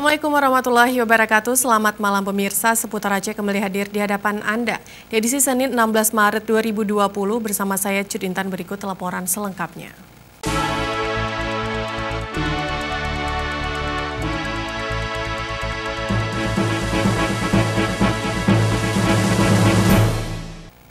Assalamualaikum warahmatullahi wabarakatuh. Selamat malam pemirsa, seputar Aceh kembali hadir di hadapan Anda. Di edisi Senin 16 Maret 2020 bersama saya Cudintan berikut laporan selengkapnya.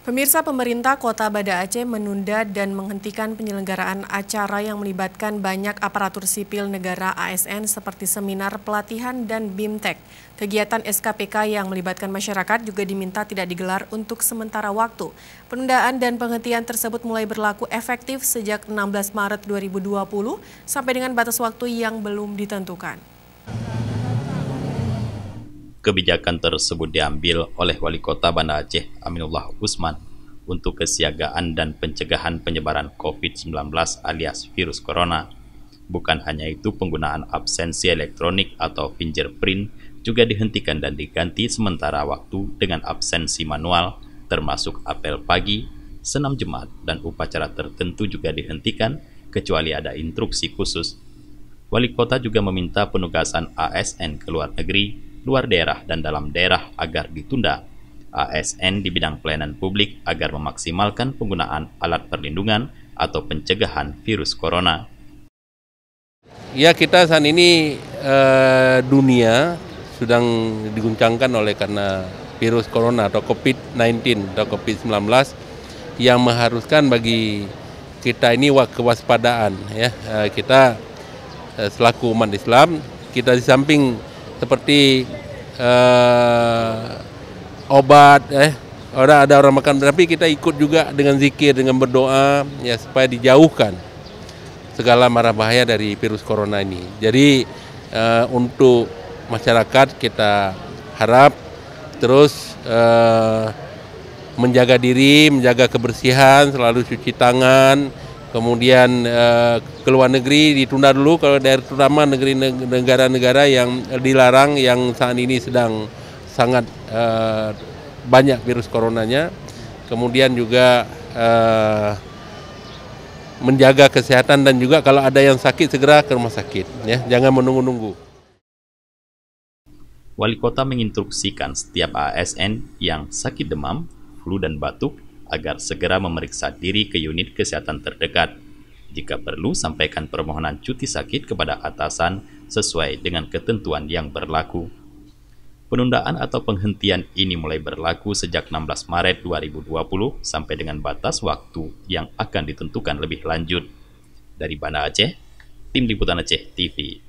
Pemirsa pemerintah Kota Banda Aceh menunda dan menghentikan penyelenggaraan acara yang melibatkan banyak aparatur sipil negara ASN seperti seminar pelatihan dan BIMTEK. Kegiatan SKPK yang melibatkan masyarakat juga diminta tidak digelar untuk sementara waktu. Penundaan dan penghentian tersebut mulai berlaku efektif sejak 16 Maret 2020 sampai dengan batas waktu yang belum ditentukan. Kebijakan tersebut diambil oleh Wali Kota Banda Aceh Aminullah Usman untuk kesiagaan dan pencegahan penyebaran COVID-19 alias virus corona. Bukan hanya itu, penggunaan absensi elektronik atau fingerprint juga dihentikan dan diganti sementara waktu dengan absensi manual, termasuk apel pagi, senam jemaat, dan upacara tertentu juga dihentikan kecuali ada instruksi khusus. Wali kota juga meminta penugasan ASN ke luar negeri luar daerah dan dalam daerah agar ditunda. ASN di bidang pelayanan publik agar memaksimalkan penggunaan alat perlindungan atau pencegahan virus corona. Ya kita saat ini eh, dunia sedang diguncangkan oleh karena virus corona atau COVID-19 atau COVID-19 yang mengharuskan bagi kita ini kewaspadaan ya eh, kita eh, selaku umat Islam kita di samping seperti uh, obat eh orang ada orang makan tapi kita ikut juga dengan zikir dengan berdoa ya supaya dijauhkan segala marah bahaya dari virus corona ini. Jadi uh, untuk masyarakat kita harap terus uh, menjaga diri, menjaga kebersihan, selalu cuci tangan, kemudian eh, ke luar negeri ditunda dulu kalau dari terutama negeri negara-negara yang dilarang yang saat ini sedang sangat eh, banyak virus coronanya kemudian juga eh, menjaga kesehatan dan juga kalau ada yang sakit segera ke rumah sakit ya jangan menunggu-nunggu Wali kota menginstruksikan setiap ASN yang sakit demam, flu dan batuk agar segera memeriksa diri ke unit kesehatan terdekat. Jika perlu, sampaikan permohonan cuti sakit kepada atasan sesuai dengan ketentuan yang berlaku. Penundaan atau penghentian ini mulai berlaku sejak 16 Maret 2020 sampai dengan batas waktu yang akan ditentukan lebih lanjut. Dari Banda Aceh, Tim Liputan Aceh TV